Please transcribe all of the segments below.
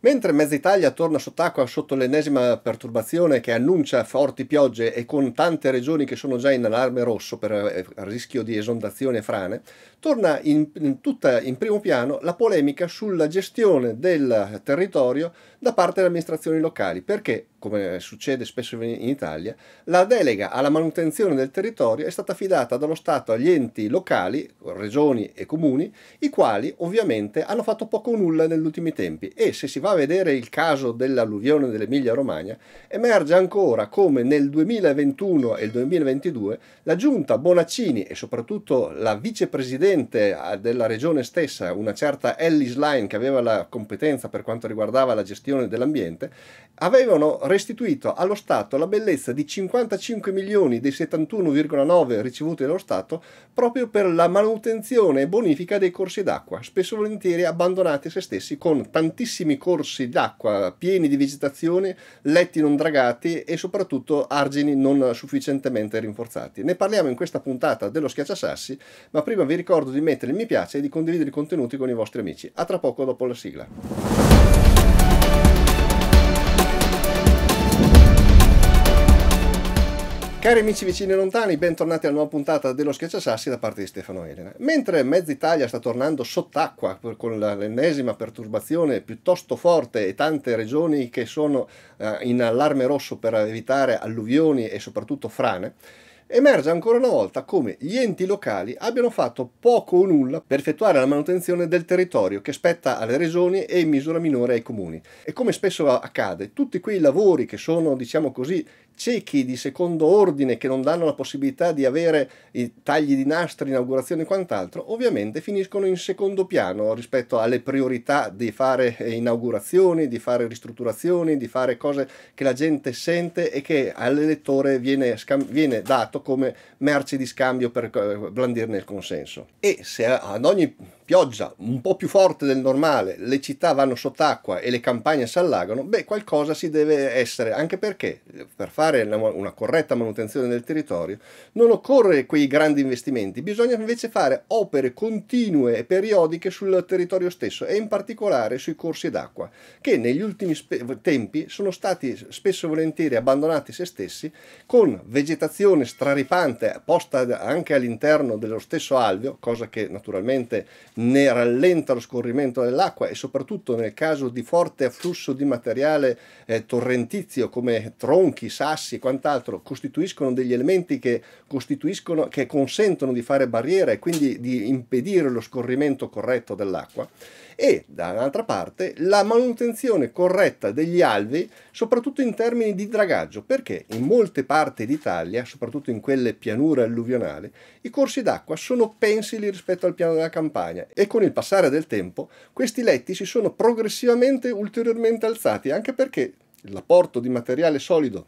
Mentre Mezza Italia torna sott'acqua sotto l'ennesima perturbazione che annuncia forti piogge e con tante regioni che sono già in allarme rosso per eh, rischio di esondazione e frane, torna in, in, tutta in primo piano la polemica sulla gestione del territorio da parte delle amministrazioni locali, perché, come succede spesso in Italia, la delega alla manutenzione del territorio è stata affidata dallo Stato agli enti locali, regioni e comuni, i quali ovviamente hanno fatto poco o nulla negli ultimi tempi e se si va a vedere il caso dell'alluvione dell'Emilia Romagna, emerge ancora come nel 2021 e il 2022 la giunta Bonaccini e soprattutto la vicepresidente eh, della regione stessa, una certa Ellis Line che aveva la competenza per quanto riguardava la gestione protezione dell'ambiente, avevano restituito allo Stato la bellezza di 55 milioni dei 71,9 ricevuti dallo Stato proprio per la manutenzione e bonifica dei corsi d'acqua, spesso volentieri abbandonati a se stessi con tantissimi corsi d'acqua pieni di vegetazione, letti non dragati e soprattutto argini non sufficientemente rinforzati. Ne parliamo in questa puntata dello schiacciasassi, ma prima vi ricordo di mettere il mi piace e di condividere i contenuti con i vostri amici. A tra poco dopo la sigla. Cari amici vicini e lontani, bentornati alla nuova puntata dello Schiacciasassi da parte di Stefano Elena. Mentre mezza Italia sta tornando sott'acqua con l'ennesima perturbazione piuttosto forte e tante regioni che sono eh, in allarme rosso per evitare alluvioni e soprattutto frane, emerge ancora una volta come gli enti locali abbiano fatto poco o nulla per effettuare la manutenzione del territorio che spetta alle regioni e in misura minore ai comuni. E come spesso accade, tutti quei lavori che sono, diciamo così, ciechi di secondo ordine che non danno la possibilità di avere i tagli di nastri, inaugurazioni e quant'altro, ovviamente finiscono in secondo piano rispetto alle priorità di fare eh, inaugurazioni, di fare ristrutturazioni, di fare cose che la gente sente e che all'elettore viene, viene dato come merce di scambio per eh, blandirne il consenso. E se ad ogni pioggia un po' più forte del normale, le città vanno sott'acqua e le campagne si allagano, beh qualcosa si deve essere, anche perché per fare una, una corretta manutenzione del territorio non occorre quei grandi investimenti, bisogna invece fare opere continue e periodiche sul territorio stesso e in particolare sui corsi d'acqua, che negli ultimi tempi sono stati spesso e volentieri abbandonati se stessi con vegetazione straripante posta anche all'interno dello stesso alveo, cosa che naturalmente ne rallenta lo scorrimento dell'acqua e soprattutto nel caso di forte afflusso di materiale eh, torrentizio come tronchi, sassi e quant'altro, costituiscono degli elementi che, costituiscono, che consentono di fare barriera e quindi di impedire lo scorrimento corretto dell'acqua e dall'altra parte la manutenzione corretta degli alvei, soprattutto in termini di dragaggio, perché in molte parti d'Italia, soprattutto in quelle pianure alluvionali, i corsi d'acqua sono pensili rispetto al piano della campagna e con il passare del tempo questi letti si sono progressivamente ulteriormente alzati, anche perché l'apporto di materiale solido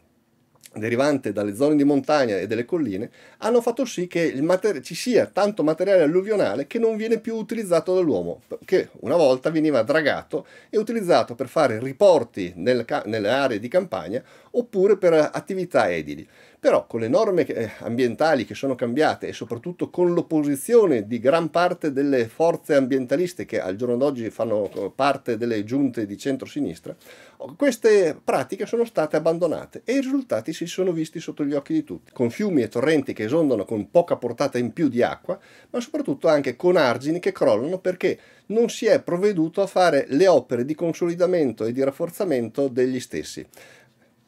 derivante dalle zone di montagna e delle colline, hanno fatto sì che mater- ci sia tanto materiale alluvionale che non viene più utilizzato dall'uomo, che una volta veniva dragato e utilizzato per fare riporti nel ca- nelle aree di campagna oppure per attività edili. Però con le norme eh, ambientali che sono cambiate e soprattutto con l'opposizione di gran parte delle forze ambientaliste che al giorno d'oggi fanno eh, parte delle giunte di centrosinistra, queste pratiche sono state abbandonate e i risultati si sono visti sotto gli occhi di tutti, con fiumi e torrenti che esondano con poca portata in più di acqua, ma soprattutto anche con argini che crollano perché non si è provveduto a fare le opere di consolidamento e di rafforzamento degli stessi.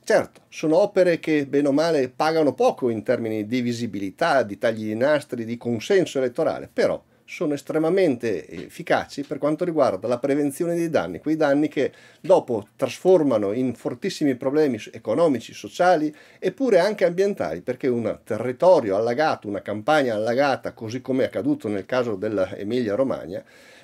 Certo, sono opere che bene o male pagano poco in termini di visibilità, di tagli di nastri, di consenso elettorale, però sono estremamente efficaci per quanto riguarda la prevenzione dei danni, quei danni che dopo trasformano in fortissimi problemi economici, sociali eppure anche ambientali, perché un territorio allagato, una campagna allagata, così come è accaduto nel caso dell'Emilia Romagna,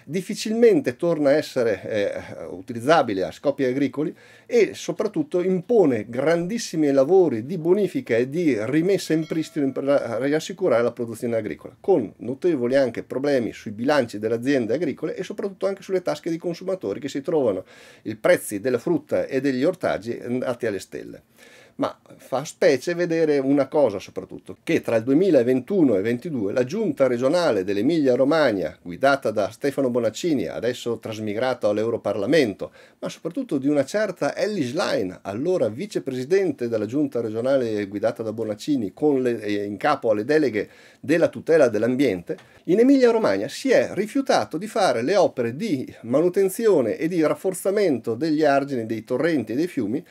difficilmente torna a essere eh, utilizzabile a scopi agricoli e soprattutto impone grandissimi lavori di bonifica e di rimessa in pristino per riassicurare la produzione agricola, con notevoli anche problemi problemi sui bilanci delle aziende agricole e soprattutto anche sulle tasche dei consumatori che si trovano i prezzi della frutta e degli ortaggi mm, andati alle stelle ma fa specie vedere una cosa soprattutto, che tra il 2021 e il 2022 la giunta regionale dell'Emilia Romagna, guidata da Stefano Bonaccini, adesso trasmigrato all'Europarlamento, ma soprattutto di una certa Ellis Line, allora vicepresidente della giunta regionale guidata da Bonaccini, le, eh, in capo alle deleghe della tutela dell'ambiente, in Emilia Romagna si è rifiutato di fare le opere di manutenzione e di rafforzamento degli argini, dei torrenti e dei fiumi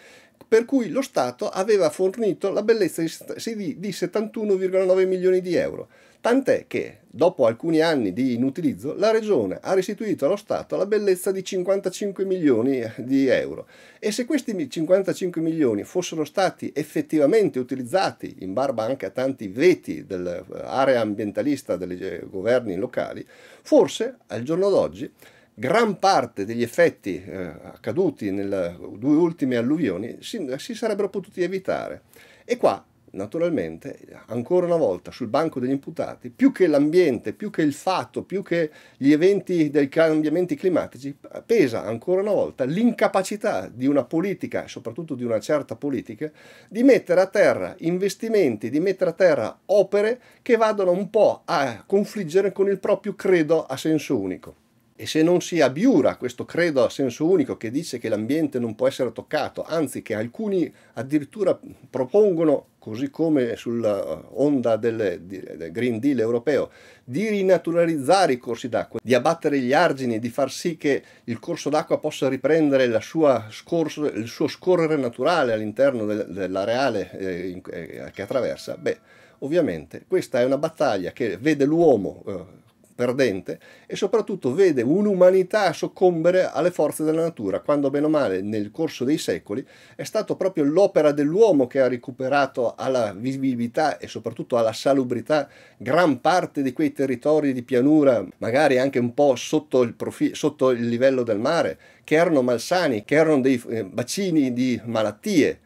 per cui lo Stato aveva fornito la bellezza di 71,9 milioni di euro. Tant'è che, dopo alcuni anni di inutilizzo, la Regione ha restituito allo Stato la bellezza di 55 milioni eh, di euro. E se questi 55 milioni fossero stati effettivamente utilizzati, in barba anche a tanti veti dell'area eh, ambientalista dei eh, governi locali, forse al giorno d'oggi gran parte degli effetti eh, accaduti nelle due ultime alluvioni si, si sarebbero potuti evitare. E qua, naturalmente, ancora una volta sul banco degli imputati, più che l'ambiente, più che il fatto, più che gli eventi dei cambiamenti climatici, pesa ancora una volta l'incapacità di una politica, soprattutto di una certa politica, di mettere a terra investimenti, di mettere a terra opere che vadano un po' a confliggere con il proprio credo a senso unico. E se non si abiura questo credo a senso unico che dice che l'ambiente non può essere toccato, anzi che alcuni addirittura propongono, così come sulla eh, onda del, Green Deal europeo, di rinaturalizzare i corsi d'acqua, di abbattere gli argini, di far sì che il corso d'acqua possa riprendere sua scorso, il suo scorrere naturale all'interno dell'areale eh, eh, che attraversa, beh, ovviamente questa è una battaglia che vede l'uomo... Eh, perdente e soprattutto vede un'umanità soccombere alle forze della natura, quando bene o male nel corso dei secoli è stato proprio l'opera dell'uomo che ha recuperato alla vivibilità e soprattutto alla salubrità gran parte di quei territori di pianura, magari anche un po' sotto il, profi- sotto il livello del mare, che erano malsani, che erano dei eh, bacini di malattie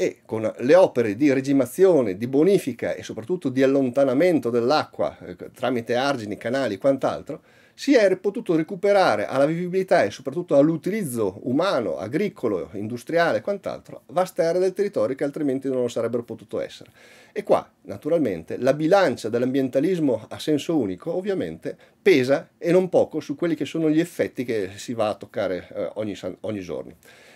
e con le opere di regimazione, di bonifica e soprattutto di allontanamento dell'acqua eh, tramite argini, canali e quant'altro, si è potuto recuperare alla vivibilità e soprattutto all'utilizzo umano, agricolo, industriale e quant'altro vaste aree del territorio che altrimenti non lo sarebbero potuto essere. E qua naturalmente, la bilancia dell'ambientalismo a senso unico ovviamente pesa e non poco su quelli che sono gli effetti che si va a toccare eh, ogni, ogni giorno.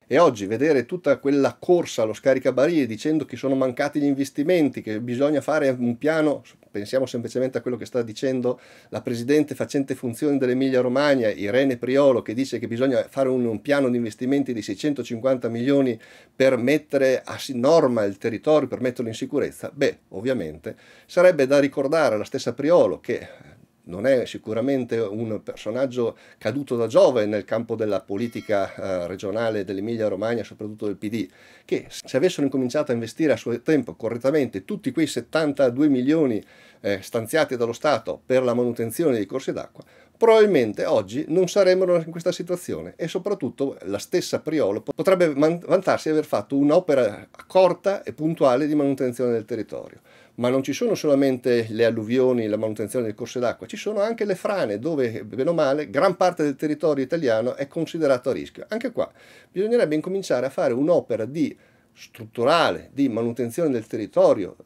E oggi vedere tutta quella corsa allo scaricabarie dicendo che sono mancati gli investimenti, che bisogna fare un piano, pensiamo semplicemente a quello che sta dicendo la presidente facente funzioni dell'Emilia Romagna, Irene Priolo, che dice che bisogna fare un, un piano di investimenti di 650 milioni per mettere a norma il territorio, per metterlo in sicurezza. Beh, ovviamente sicuramente, sarebbe da ricordare alla stessa Priolo che non è sicuramente un personaggio caduto da Giove nel campo della politica eh, regionale dell'Emilia-Romagna, soprattutto del PD, che se avessero incominciato a investire a suo tempo correttamente tutti quei 72 milioni eh, stanziati dallo Stato per la manutenzione dei corsi d'acqua, probabilmente oggi non saremmo in questa situazione e soprattutto la stessa Priolo potrebbe vantarsi di aver fatto un'opera corta e puntuale di manutenzione del territorio. Ma non ci sono solamente le alluvioni, la manutenzione delle corse d'acqua, ci sono anche le frane dove, bene o male, gran parte del territorio italiano è considerato a rischio. Anche qua bisognerebbe incominciare a fare un'opera di strutturale di manutenzione del territorio,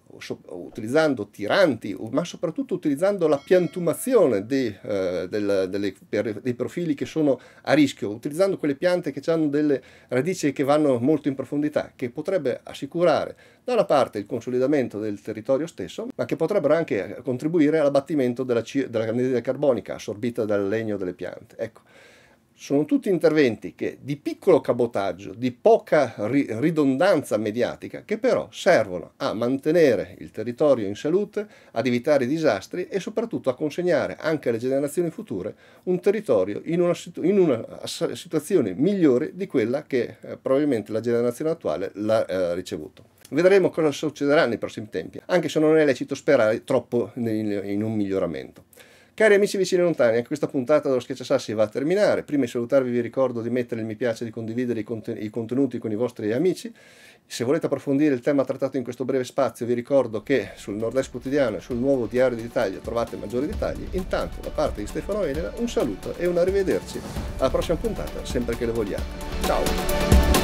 utilizzando tiranti, ma soprattutto utilizzando la piantumazione dei, eh, del, delle, dei profili che sono a rischio, utilizzando quelle piante che hanno delle radici che vanno molto in profondità, che potrebbe assicurare da una parte il consolidamento del territorio stesso, ma che potrebbero anche eh, contribuire all'abbattimento della, della carbonica assorbita dal legno delle piante. Ecco sono tutti interventi che, di piccolo cabotaggio, di poca ri ridondanza mediatica, che però servono a mantenere il territorio in salute, ad evitare i disastri e soprattutto a consegnare anche alle generazioni future un territorio in una, situ in una situazione migliore di quella che eh, probabilmente la generazione attuale l'ha eh, ricevuto. Vedremo cosa succederà nei prossimi tempi, anche se non è lecito sperare troppo in, in un miglioramento. Cari amici vicini e lontani, anche questa puntata dello Schiacciasassi va a terminare. Prima di salutarvi vi ricordo di mettere il mi piace e di condividere i, i contenuti con i vostri amici. Se volete approfondire il tema trattato in questo breve spazio vi ricordo che sul Nord-Est Quotidiano e sul nuovo Diario d'Italia trovate maggiori dettagli. Intanto da parte di Stefano Elena un saluto e un arrivederci alla prossima puntata, sempre che le vogliate. Ciao!